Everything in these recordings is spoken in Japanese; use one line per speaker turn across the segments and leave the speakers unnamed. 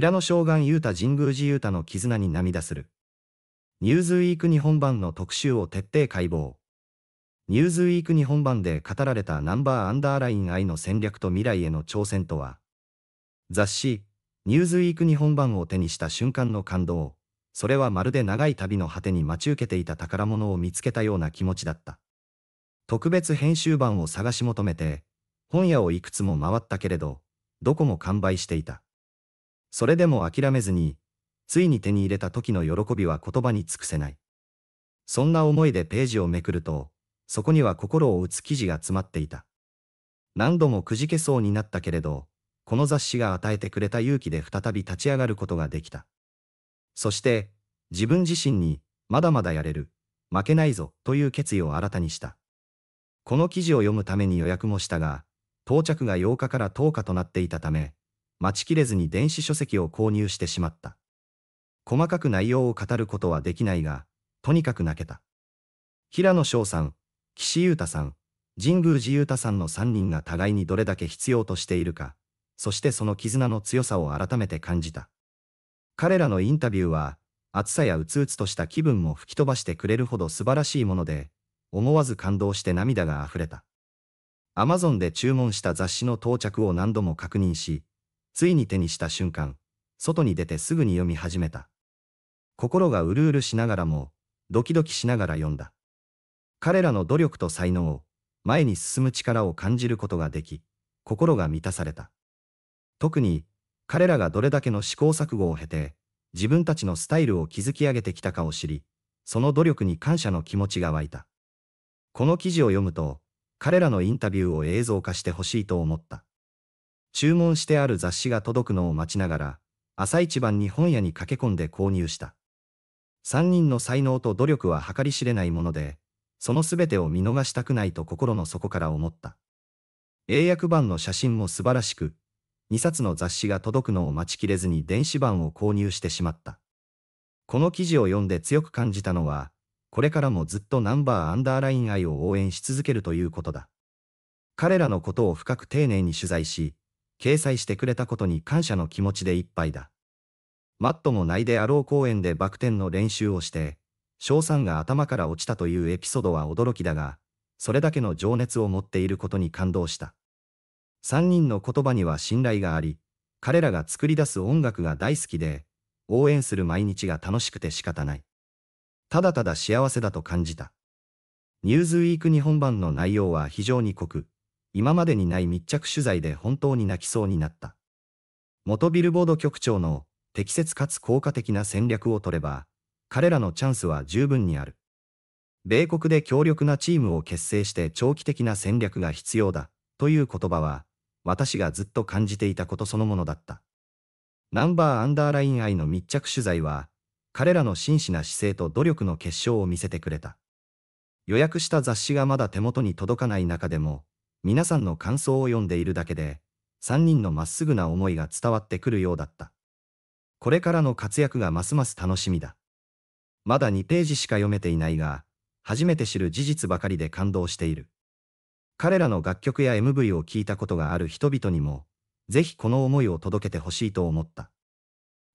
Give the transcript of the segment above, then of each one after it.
平野将軍雄太神宮寺雄太の絆に涙する。ニューズウィーク日本版の特集を徹底解剖。ニューズウィーク日本版で語られたナンバーアンダーライン愛の戦略と未来への挑戦とは、雑誌、ニューズウィーク日本版を手にした瞬間の感動、それはまるで長い旅の果てに待ち受けていた宝物を見つけたような気持ちだった。特別編集版を探し求めて、本屋をいくつも回ったけれど、どこも完売していた。それでも諦めずに、ついに手に入れた時の喜びは言葉に尽くせない。そんな思いでページをめくると、そこには心を打つ記事が詰まっていた。何度もくじけそうになったけれど、この雑誌が与えてくれた勇気で再び立ち上がることができた。そして、自分自身に、まだまだやれる、負けないぞ、という決意を新たにした。この記事を読むために予約もしたが、到着が8日から10日となっていたため、待ちきれずに電子書籍を購入してしまった。細かく内容を語ることはできないが、とにかく泣けた。平野翔さん、岸優太さん、神宮寺優太さんの3人が互いにどれだけ必要としているか、そしてその絆の強さを改めて感じた。彼らのインタビューは、暑さやうつうつとした気分も吹き飛ばしてくれるほど素晴らしいもので、思わず感動して涙が溢れた。アマゾンで注文した雑誌の到着を何度も確認し、ついに手にした瞬間、外に出てすぐに読み始めた。心がうるうるしながらも、ドキドキしながら読んだ。彼らの努力と才能を、前に進む力を感じることができ、心が満たされた。特に、彼らがどれだけの試行錯誤を経て、自分たちのスタイルを築き上げてきたかを知り、その努力に感謝の気持ちが湧いた。この記事を読むと、彼らのインタビューを映像化してほしいと思った。注文してある雑誌が届くのを待ちながら、朝一番に本屋に駆け込んで購入した。三人の才能と努力は計り知れないもので、その全てを見逃したくないと心の底から思った。英訳版の写真も素晴らしく、二冊の雑誌が届くのを待ちきれずに電子版を購入してしまった。この記事を読んで強く感じたのは、これからもずっとナンバーアンダーライン愛を応援し続けるということだ。彼らのことを深く丁寧に取材し、掲載してくれたことに感謝の気持ちでいっぱいだ。マットもないであろう公演でバク転の練習をして、翔さんが頭から落ちたというエピソードは驚きだが、それだけの情熱を持っていることに感動した。三人の言葉には信頼があり、彼らが作り出す音楽が大好きで、応援する毎日が楽しくて仕方ない。ただただ幸せだと感じた。ニューズウィーク日本版の内容は非常に濃く、今までにない密着取材で本当に泣きそうになった。元ビルボード局長の適切かつ効果的な戦略を取れば、彼らのチャンスは十分にある。米国で強力なチームを結成して長期的な戦略が必要だ、という言葉は、私がずっと感じていたことそのものだった。ナンバーアンダーライン愛の密着取材は、彼らの真摯な姿勢と努力の結晶を見せてくれた。予約した雑誌がまだ手元に届かない中でも、皆さんの感想を読んでいるだけで、3人のまっすぐな思いが伝わってくるようだった。これからの活躍がますます楽しみだ。まだ2ページしか読めていないが、初めて知る事実ばかりで感動している。彼らの楽曲や MV を聴いたことがある人々にも、ぜひこの思いを届けてほしいと思った。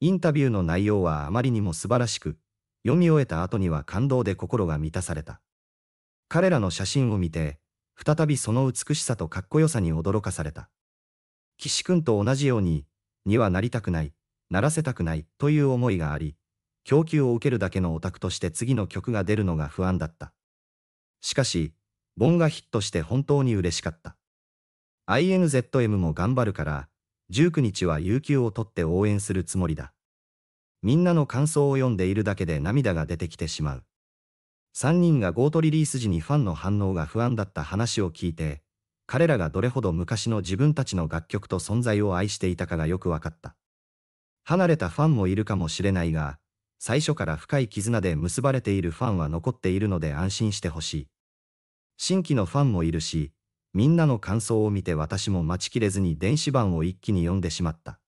インタビューの内容はあまりにも素晴らしく、読み終えた後には感動で心が満たされた。彼らの写真を見て、再びその美しさとかっこよさに驚かされた。岸君と同じように、にはなりたくない、ならせたくないという思いがあり、供給を受けるだけのオタクとして次の曲が出るのが不安だった。しかし、ボンがヒットして本当に嬉しかった。INZM も頑張るから、19日は有給を取って応援するつもりだ。みんなの感想を読んでいるだけで涙が出てきてしまう。3人がゴートリリース時にファンの反応が不安だった話を聞いて、彼らがどれほど昔の自分たちの楽曲と存在を愛していたかがよく分かった。離れたファンもいるかもしれないが、最初から深い絆で結ばれているファンは残っているので安心してほしい。新規のファンもいるし、みんなの感想を見て私も待ちきれずに電子版を一気に読んでしまった。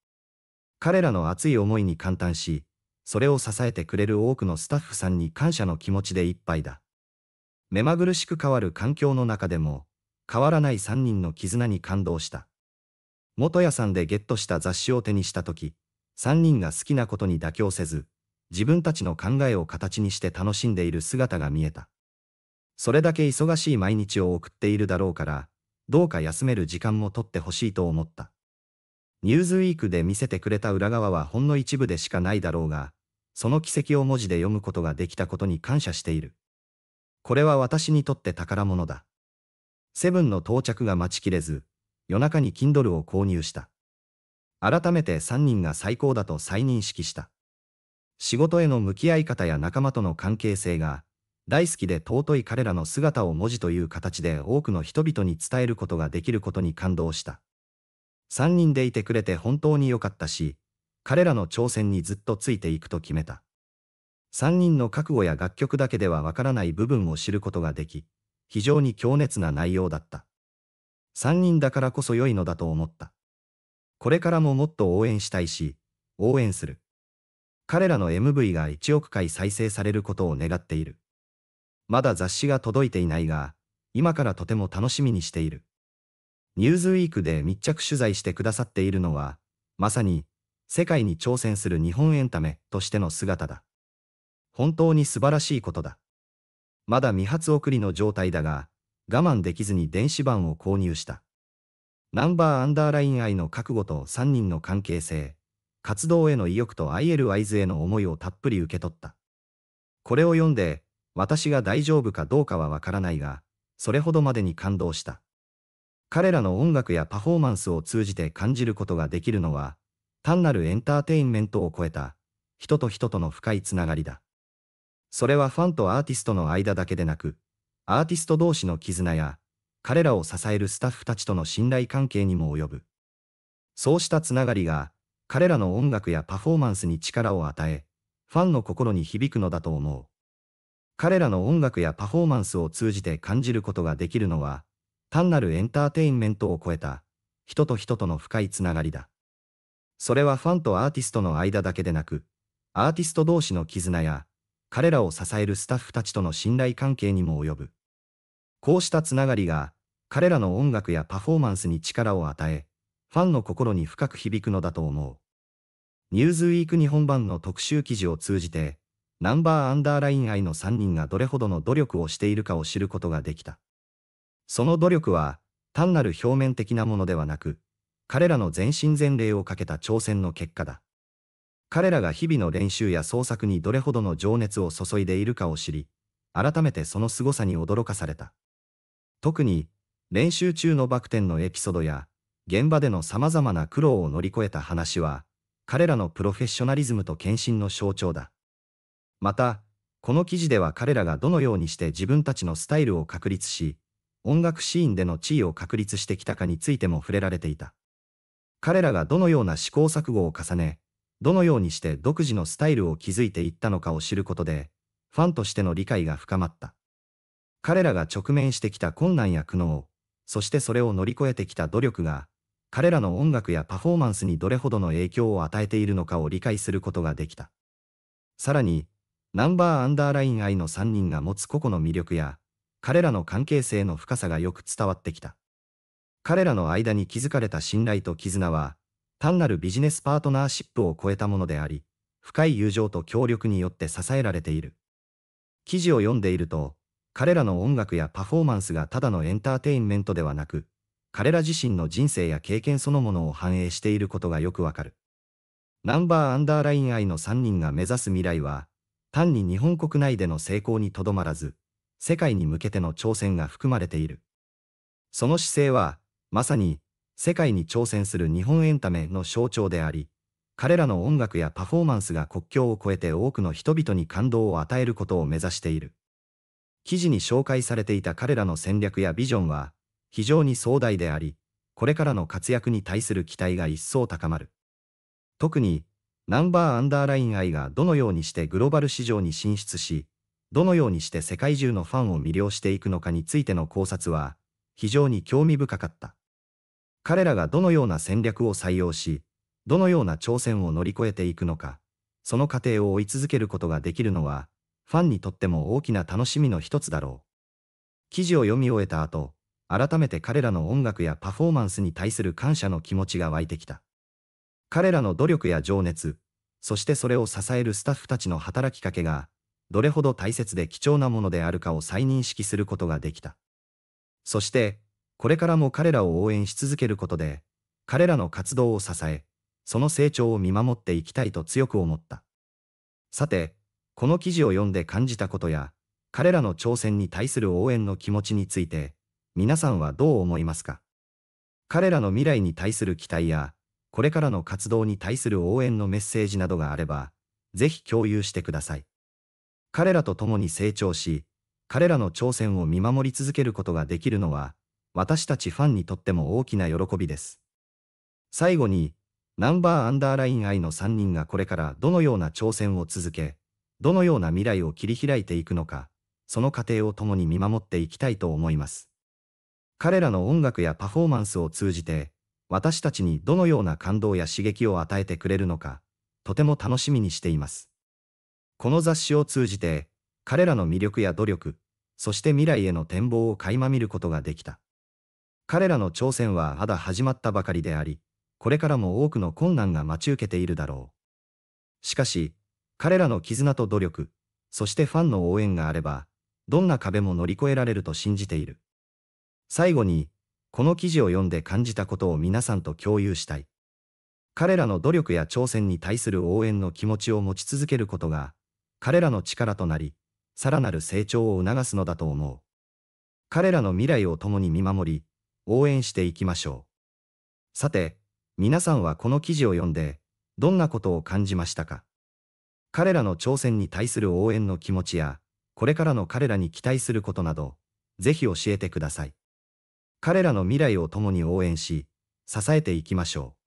彼らの熱い思いに感嘆し、それを支えてくれる多くのスタッフさんに感謝の気持ちでいっぱいだ。目まぐるしく変わる環境の中でも、変わらない3人の絆に感動した。元屋さんでゲットした雑誌を手にした時、3人が好きなことに妥協せず、自分たちの考えを形にして楽しんでいる姿が見えた。それだけ忙しい毎日を送っているだろうから、どうか休める時間も取ってほしいと思った。ニューズウィークで見せてくれた裏側はほんの一部でしかないだろうが、その奇跡を文字で読むことができたことに感謝している。これは私にとって宝物だ。セブンの到着が待ちきれず、夜中に Kindle を購入した。改めて3人が最高だと再認識した。仕事への向き合い方や仲間との関係性が、大好きで尊い彼らの姿を文字という形で多くの人々に伝えることができることに感動した。3人でいてくれて本当に良かったし、彼らの挑戦にずっとついていくと決めた。三人の覚悟や楽曲だけではわからない部分を知ることができ、非常に強烈な内容だった。三人だからこそ良いのだと思った。これからももっと応援したいし、応援する。彼らの MV が1億回再生されることを願っている。まだ雑誌が届いていないが、今からとても楽しみにしている。ニューズウィークで密着取材してくださっているのは、まさに世界に挑戦する日本エンタメとしての姿だ。本当に素晴らしいことだ。まだ未発送りの状態だが、我慢できずに電子版を購入した。ナンバーアンダーライン愛の覚悟と3人の関係性、活動への意欲と IL 合図への思いをたっぷり受け取った。これを読んで、私が大丈夫かどうかはわからないが、それほどまでに感動した。彼らの音楽やパフォーマンスを通じて感じることができるのは、単なるエンターテインメントを超えた、人と人との深いつながりだ。それはファンとアーティストの間だけでなく、アーティスト同士の絆や、彼らを支えるスタッフたちとの信頼関係にも及ぶ。そうしたつながりが、彼らの音楽やパフォーマンスに力を与え、ファンの心に響くのだと思う。彼らの音楽やパフォーマンスを通じて感じることができるのは、単なるエンターテインメントを超えた、人と人との深いつながりだ。それはファンとアーティストの間だけでなく、アーティスト同士の絆や、彼らを支えるスタッフたちとの信頼関係にも及ぶ。こうしたつながりが、彼らの音楽やパフォーマンスに力を与え、ファンの心に深く響くのだと思う。ニューズウィーク日本版の特集記事を通じて、ナンバーアンダーライン愛の3人がどれほどの努力をしているかを知ることができた。その努力は、単なる表面的なものではなく、彼らの全身全霊をかけた挑戦の結果だ。彼らが日々の練習や創作にどれほどの情熱を注いでいるかを知り、改めてその凄さに驚かされた。特に、練習中のバク転のエピソードや、現場での様々な苦労を乗り越えた話は、彼らのプロフェッショナリズムと献身の象徴だ。また、この記事では彼らがどのようにして自分たちのスタイルを確立し、音楽シーンでの地位を確立してきたかについても触れられていた。彼らがどのような試行錯誤を重ね、どのようにして独自のスタイルを築いていったのかを知ることで、ファンとしての理解が深まった。彼らが直面してきた困難や苦悩、そしてそれを乗り越えてきた努力が、彼らの音楽やパフォーマンスにどれほどの影響を与えているのかを理解することができた。さらに、ナンバーアンダーライン愛の3人が持つ個々の魅力や、彼らの関係性の深さがよく伝わってきた。彼らの間に築かれた信頼と絆は、単なるビジネスパートナーシップを超えたものであり、深い友情と協力によって支えられている。記事を読んでいると、彼らの音楽やパフォーマンスがただのエンターテインメントではなく、彼ら自身の人生や経験そのものを反映していることがよくわかる。ナンバーアンダーライン愛の3人が目指す未来は、単に日本国内での成功にとどまらず、世界に向けての挑戦が含まれている。その姿勢は、まさに、世界に挑戦する日本エンタメの象徴であり、彼らの音楽やパフォーマンスが国境を越えて多くの人々に感動を与えることを目指している。記事に紹介されていた彼らの戦略やビジョンは、非常に壮大であり、これからの活躍に対する期待が一層高まる。特に、ナンバーアンダーライン愛がどのようにしてグローバル市場に進出し、どのようにして世界中のファンを魅了していくのかについての考察は、非常に興味深かった。彼らがどのような戦略を採用し、どのような挑戦を乗り越えていくのか、その過程を追い続けることができるのは、ファンにとっても大きな楽しみの一つだろう。記事を読み終えた後、改めて彼らの音楽やパフォーマンスに対する感謝の気持ちが湧いてきた。彼らの努力や情熱、そしてそれを支えるスタッフたちの働きかけが、どれほど大切で貴重なものであるかを再認識することができた。そして、これからも彼らを応援し続けることで、彼らの活動を支え、その成長を見守っていきたいと強く思った。さて、この記事を読んで感じたことや、彼らの挑戦に対する応援の気持ちについて、皆さんはどう思いますか彼らの未来に対する期待や、これからの活動に対する応援のメッセージなどがあれば、ぜひ共有してください。彼らと共に成長し、彼らの挑戦を見守り続けることができるのは、私たちファンにとっても大きな喜びです。最後に、ナンバーアンダーライン愛の3人がこれからどのような挑戦を続け、どのような未来を切り開いていくのか、その過程を共に見守っていきたいと思います。彼らの音楽やパフォーマンスを通じて、私たちにどのような感動や刺激を与えてくれるのか、とても楽しみにしています。この雑誌を通じて、彼らの魅力や努力、そして未来への展望を垣間見ることができた。彼らの挑戦はまだ始まったばかりであり、これからも多くの困難が待ち受けているだろう。しかし、彼らの絆と努力、そしてファンの応援があれば、どんな壁も乗り越えられると信じている。最後に、この記事を読んで感じたことを皆さんと共有したい。彼らの努力や挑戦に対する応援の気持ちを持ち続けることが、彼らの力となり、さらなる成長を促すのだと思う。彼らの未来を共に見守り、応援していきましょう。さて、皆さんはこの記事を読んで、どんなことを感じましたか彼らの挑戦に対する応援の気持ちや、これからの彼らに期待することなど、ぜひ教えてください。彼らの未来を共に応援し、支えていきましょう。